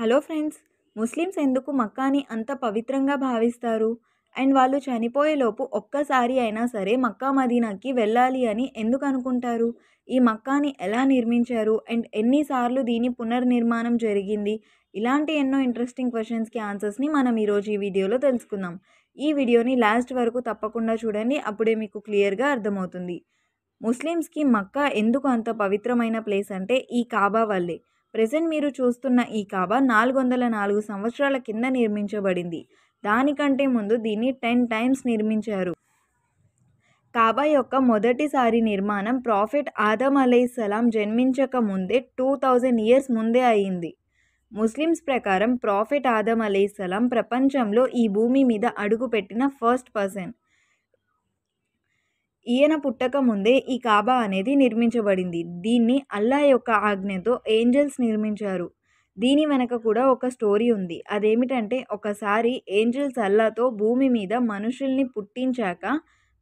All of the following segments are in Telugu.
హలో ఫ్రెండ్స్ ముస్లిమ్స్ ఎందుకు మక్కాని అంత పవిత్రంగా భావిస్తారు అండ్ వాళ్ళు చనిపోయేలోపు ఒక్కసారి అయినా సరే మక్కా మదీనాకి వెళ్ళాలి అని ఎందుకు అనుకుంటారు ఈ మక్కాని ఎలా నిర్మించారు అండ్ ఎన్నిసార్లు దీని పునర్నిర్మాణం జరిగింది ఇలాంటి ఎన్నో ఇంట్రెస్టింగ్ క్వశ్చన్స్కి ఆన్సర్స్ని మనం ఈరోజు ఈ వీడియోలో తెలుసుకుందాం ఈ వీడియోని లాస్ట్ వరకు తప్పకుండా చూడండి అప్పుడే మీకు క్లియర్గా అర్థమవుతుంది ముస్లిమ్స్కి మక్కా ఎందుకు అంత పవిత్రమైన ప్లేస్ అంటే ఈ కాబా వల్లే ప్రజెంట్ మీరు చూస్తున్న ఈ కాబా నాలుగు వందల నాలుగు సంవత్సరాల కింద నిర్మించబడింది దానికంటే ముందు దీన్ని టెన్ టైమ్స్ నిర్మించారు కాబా యొక్క మొదటిసారి నిర్మాణం ప్రాఫెట్ ఆదం సలాం జన్మించక ముందే టూ థౌజండ్ ఇయర్స్ ముందే అయింది ముస్లిమ్స్ ప్రకారం ప్రాఫెట్ ఆదం సలాం ప్రపంచంలో ఈ భూమి మీద అడుగుపెట్టిన ఫస్ట్ పర్సన్ ఈయన పుట్టక ముందే ఈ కాబా అనేది నిర్మించబడింది దీన్ని అల్లా యొక్క ఆజ్ఞతో ఏంజల్స్ నిర్మించారు దీని వెనక కూడా ఒక స్టోరీ ఉంది అదేమిటంటే ఒకసారి ఏంజల్స్ అల్లాతో భూమి మీద మనుషుల్ని పుట్టించాక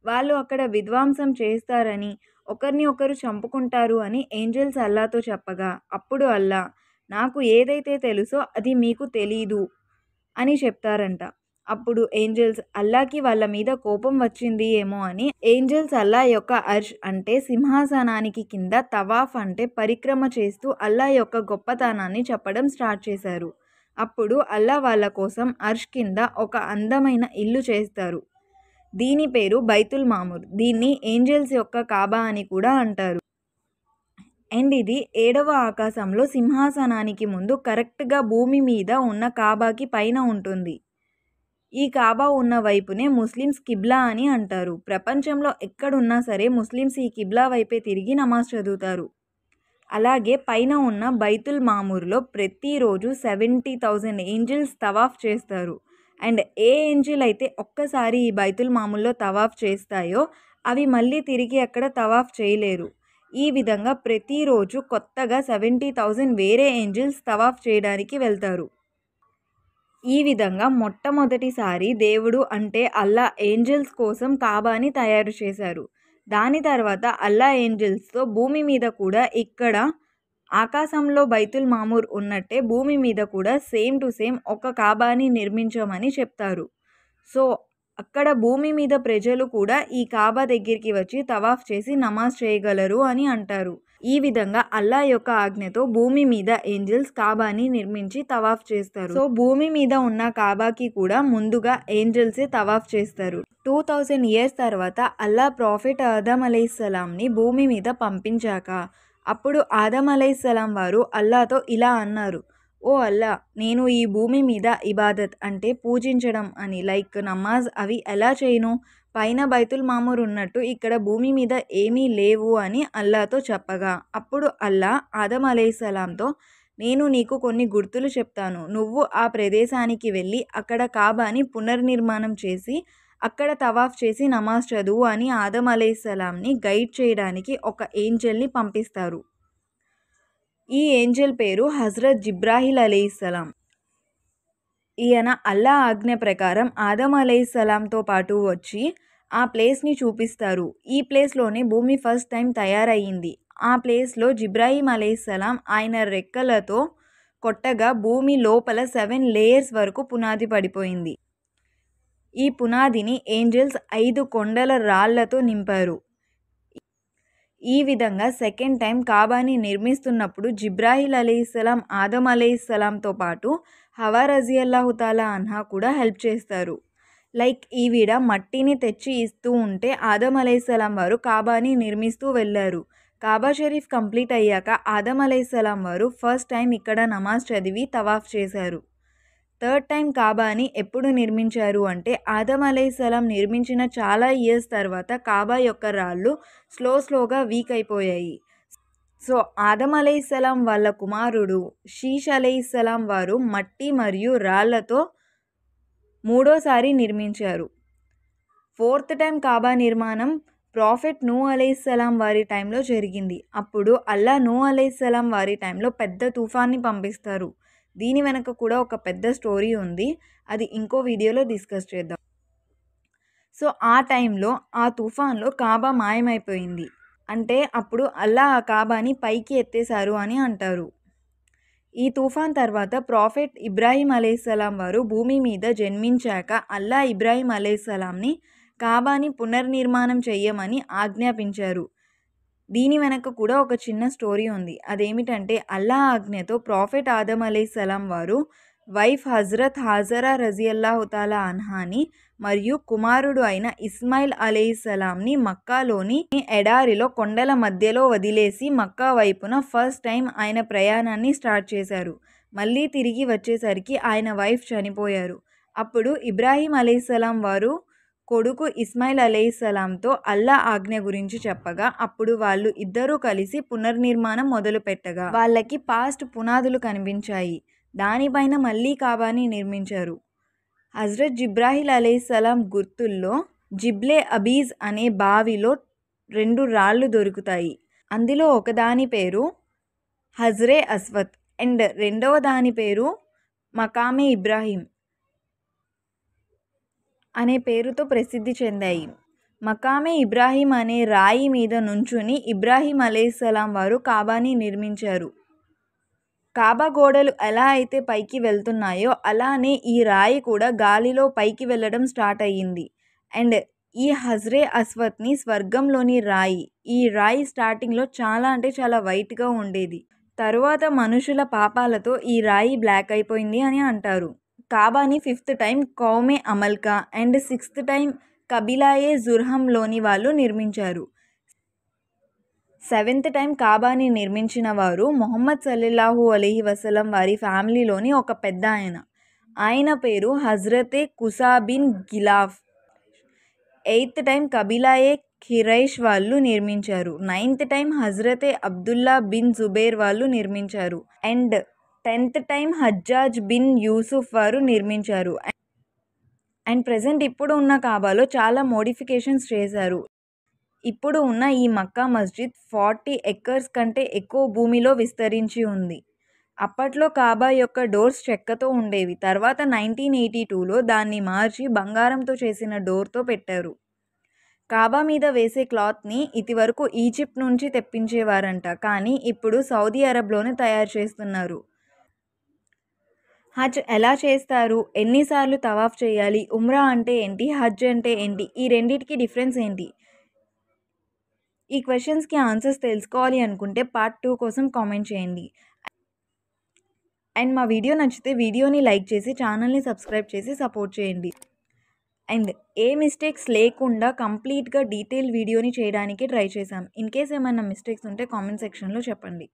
వాళ్ళు అక్కడ విధ్వంసం చేస్తారని ఒకరిని ఒకరు చంపుకుంటారు అని ఏంజల్స్ అల్లాతో చెప్పగా అప్పుడు అల్లా నాకు ఏదైతే తెలుసో అది మీకు తెలీదు అని చెప్తారంట అప్పుడు ఏంజెల్స్ అల్లాకి వాళ్ళ మీద కోపం వచ్చింది ఏమో అని ఏంజెల్స్ అల్లా యొక్క అర్ష్ అంటే సింహాసనానికి కింద తవాఫ్ అంటే పరిక్రమ చేస్తూ అల్లా యొక్క గొప్పతనాన్ని చెప్పడం స్టార్ట్ చేశారు అప్పుడు అల్లా వాళ్ళ కోసం అర్ష్ కింద ఒక అందమైన ఇల్లు చేస్తారు దీని పేరు బైతుల్ మామూర్ దీన్ని ఏంజెల్స్ యొక్క కాబా అని కూడా అంటారు అండ్ ఇది ఏడవ ఆకాశంలో సింహాసనానికి ముందు కరెక్ట్గా భూమి మీద ఉన్న కాబాకి పైన ఉంటుంది ఈ కాబా ఉన్న వైపునే ముస్లిమ్స్ కిబ్లా అని అంటారు ప్రపంచంలో ఎక్కడున్నా సరే ముస్లిమ్స్ ఈ కిబ్లా వైపే తిరిగి నమాజ్ చదువుతారు అలాగే పైన ఉన్న బైతుల్ మామూర్లో ప్రతిరోజు సెవెంటీ థౌజండ్ ఏంజిల్స్ తవాఫ్ చేస్తారు అండ్ ఏ ఏంజిల్ అయితే ఒక్కసారి ఈ బైతుల్ మామూల్లో తవాఫ్ చేస్తాయో అవి మళ్ళీ తిరిగి అక్కడ తవాఫ్ చేయలేరు ఈ విధంగా ప్రతిరోజు కొత్తగా సెవెంటీ థౌజండ్ వేరే ఏంజిల్స్ తవాఫ్ చేయడానికి వెళ్తారు ఈ విధంగా మొట్టమొదటిసారి దేవుడు అంటే అల్లా ఏంజెల్స్ కోసం కాబాని తయారు చేశారు దాని తర్వాత అల్లా ఏంజెల్స్తో భూమి మీద కూడా ఇక్కడ ఆకాశంలో బైతుల్ మామూర్ ఉన్నట్టే భూమి మీద కూడా సేమ్ టు సేమ్ ఒక కాబాని నిర్మించమని చెప్తారు సో అక్కడ భూమి మీద ప్రజలు కూడా ఈ కాబా దగ్గరికి వచ్చి తవాఫ్ చేసి నమాజ్ చేయగలరు అని అంటారు ఈ విధంగా అల్లా యొక్క ఆజ్ఞతో భూమి మీద ఏంజల్స్ కాబాని నిర్మించి తవాఫ్ చేస్తారు సో భూమి మీద ఉన్న కాబాకి కూడా ముందుగా ఏంజల్సే తవాఫ్ చేస్తారు టూ థౌజండ్ ఇయర్స్ తర్వాత అల్లా ప్రాఫిట్ ఆదమ్ అలైస్లాంని భూమి మీద పంపించాక అప్పుడు ఆదమ్ అలైస్లాం వారు అల్లాతో ఇలా అన్నారు ఓ అల్లా నేను ఈ భూమి మీద ఇబాదత్ అంటే పూజించడం అని లైక్ నమాజ్ అవి ఎలా చేయను పైన బైతుల్ మామూరు ఉన్నట్టు ఇక్కడ భూమి మీద ఏమీ లేవు అని అల్లాతో చెప్పగా అప్పుడు అల్లా ఆదం అలైసలాంతో నేను నీకు కొన్ని గుర్తులు చెప్తాను నువ్వు ఆ ప్రదేశానికి వెళ్ళి అక్కడ కాబాని పునర్నిర్మాణం చేసి అక్కడ తవాఫ్ చేసి నమాజ్ చదువు అని ఆదం అలైసలాంని గైడ్ చేయడానికి ఒక ఏంజల్ని పంపిస్తారు ఈ ఏంజల్ పేరు హజరత్ జిబ్రాహిల్ అలీస్లాం ఈయన అల్లా ఆజ్ఞ ప్రకారం ఆదం అలీస్లాంతో పాటు వచ్చి ఆ ప్లేస్ని చూపిస్తారు ఈ ప్లేస్లోనే భూమి ఫస్ట్ టైం తయారయ్యింది ఆ ప్లేస్లో జిబ్రాహీం అలీస్లాం ఆయన రెక్కలతో కొట్టగా భూమి లోపల సెవెన్ లేయర్స్ వరకు పునాది పడిపోయింది ఈ పునాదిని ఏంజల్స్ ఐదు కొండల రాళ్లతో నింపారు ఈ విధంగా సెకండ్ టైం కాబాని నిర్మిస్తున్నప్పుడు జిబ్రాహీల్ అలీస్లాం ఆదం అలీస్లాంతో పాటు హవా రజియల్లాహుతాలా అన్హా కూడా హెల్ప్ చేస్తారు లైక్ ఈవిడ మట్టిని తెచ్చి ఇస్తూ ఉంటే ఆదమ్ అలీస్లాం వారు కాబాని నిర్మిస్తూ వెళ్ళారు కాబా షరీఫ్ కంప్లీట్ అయ్యాక ఆదమ్ అలీస్లాం వారు ఫస్ట్ టైం ఇక్కడ నమాజ్ చదివి తవాఫ్ చేశారు థర్డ్ టైం కాబాని ఎప్పుడు నిర్మించారు అంటే ఆదం అలైహిస్సలాం నిర్మించిన చాలా ఇయర్స్ తర్వాత కాబా యొక్క రాళ్ళు స్లో స్లోగా వీక్ అయిపోయాయి సో ఆదం అలైహిస్సలాం వాళ్ళ కుమారుడు షీష్ అలైహిస్సలాం వారు మట్టి మరియు రాళ్లతో మూడోసారి నిర్మించారు ఫోర్త్ టైం కాబా నిర్మాణం ప్రాఫెట్ నూ అలైస్లాం వారి టైంలో జరిగింది అప్పుడు అల్లా నూ అలైస్లాం వారి టైంలో పెద్ద తుఫాన్ని పంపిస్తారు దీని వెనక కూడా ఒక పెద్ద స్టోరీ ఉంది అది ఇంకో వీడియోలో డిస్కస్ చేద్దాం సో ఆ టైంలో ఆ తుఫాన్లో కాబా మాయమైపోయింది అంటే అప్పుడు అల్లా ఆ కాబాని పైకి ఎత్తేశారు అని అంటారు ఈ తుఫాన్ తర్వాత ప్రాఫెట్ ఇబ్రాహీం అలీస్లాం వారు భూమి మీద జన్మించాక అల్లా ఇబ్రాహీం అలీస్లాంని కాబాని పునర్నిర్మాణం చేయమని ఆజ్ఞాపించారు దీని వెనక కూడా ఒక చిన్న స్టోరీ ఉంది అదేమిటంటే అల్లా ఆజ్ఞతో ప్రాఫెట్ ఆదమ్ అలీ సలాం వారు వైఫ్ హజరత్ హాజరా రజియల్లాహుతాలా అన్హాని మరియు కుమారుడు అయిన ఇస్మాయిల్ సలాంని మక్కాలోని ఎడారిలో కొండల మధ్యలో వదిలేసి మక్కా వైపున ఫస్ట్ టైం ఆయన ప్రయాణాన్ని స్టార్ట్ చేశారు మళ్ళీ తిరిగి వచ్చేసరికి ఆయన వైఫ్ చనిపోయారు అప్పుడు ఇబ్రాహీం సలాం వారు కొడుకు ఇస్మాయిల్ అలీస్లాంతో అల్లా ఆజ్ఞ గురించి చెప్పగా అప్పుడు వాళ్ళు ఇద్దరూ కలిసి పునర్నిర్మాణం మొదలుపెట్టగా వాళ్ళకి పాస్ట్ పునాదులు కనిపించాయి దానిపైన మళ్ళీ కాబాని నిర్మించారు హజరత్ జిబ్రాహిల్ అలీస్లాం గుర్తుల్లో జిబ్లే అబీజ్ అనే బావిలో రెండు రాళ్ళు దొరుకుతాయి అందులో ఒకదాని పేరు హజ్రే అస్వత్ అండ్ రెండవ దాని పేరు మకామే ఇబ్రాహీం అనే పేరుతో ప్రసిద్ధి చెందాయి మకామే ఇబ్రాహీం అనే రాయి మీద నుంచుని ఇబ్రాహీం అలైహిస్సలాం వారు కాబాని నిర్మించారు కాబా గోడలు ఎలా అయితే పైకి వెళ్తున్నాయో అలానే ఈ రాయి కూడా గాలిలో పైకి వెళ్ళడం స్టార్ట్ అయ్యింది అండ్ ఈ హజ్రే అస్వత్ని స్వర్గంలోని రాయి ఈ రాయి స్టార్టింగ్లో చాలా అంటే చాలా వైట్గా ఉండేది తరువాత మనుషుల పాపాలతో ఈ రాయి బ్లాక్ అయిపోయింది అని అంటారు కాబాని ఫిఫ్త్ టైం కౌమే అమల్కా అండ్ సిక్స్త్ టైం కబిలాయే జుర్హంలోని వాళ్ళు నిర్మించారు సెవెంత్ టైం కాబాని నిర్మించిన వారు మొహమ్మద్ సల్లెల్లాహు అలీహి వసలం వారి ఫ్యామిలీలోని ఒక పెద్ద ఆయన ఆయన పేరు హజ్రతే కుసాబిన్ గిలాఫ్ ఎయిత్ టైం కబిలాయే ఖిరైష్ వాళ్ళు నిర్మించారు నైన్త్ టైం హజ్రతే అబ్దుల్లా బిన్ జుబేర్ వాళ్ళు నిర్మించారు and tenth time Hajjaj bin Yusuf వారు నిర్మించారు అండ్ ప్రజెంట్ ఇప్పుడు ఉన్న కాబాలో చాలా మోడిఫికేషన్స్ చేశారు ఇప్పుడు ఉన్న ఈ మక్కా మస్జిద్ ఫార్టీ ఎక్కర్స్ కంటే ఎక్కువ భూమిలో విస్తరించి ఉంది అప్పట్లో కాబా యొక్క డోర్స్ చెక్కతో ఉండేవి తర్వాత నైన్టీన్ ఎయిటీ టూలో దాన్ని మార్చి బంగారంతో చేసిన డోర్తో పెట్టారు కాబా మీద వేసే క్లాత్ని ఇదివరకు ఈజిప్ట్ నుంచి తెప్పించేవారంట కానీ ఇప్పుడు సౌదీ అరబ్లోనే తయారు చేస్తున్నారు హజ్ ఎలా చేస్తారు ఎన్నిసార్లు తవాఫ్ చేయాలి ఉమ్రా అంటే ఏంటి హజ్ అంటే ఏంటి ఈ రెండింటికి డిఫరెన్స్ ఏంటి ఈ క్వశ్చన్స్కి ఆన్సర్స్ తెలుసుకోవాలి అనుకుంటే పార్ట్ టూ కోసం కామెంట్ చేయండి అండ్ మా వీడియో నచ్చితే వీడియోని లైక్ చేసి ఛానల్ని సబ్స్క్రైబ్ చేసి సపోర్ట్ చేయండి అండ్ ఏ మిస్టేక్స్ లేకుండా కంప్లీట్గా డీటెయిల్ వీడియోని చేయడానికి ట్రై చేశాం ఇన్ కేస్ ఏమైనా మిస్టేక్స్ ఉంటే కామెంట్ సెక్షన్లో చెప్పండి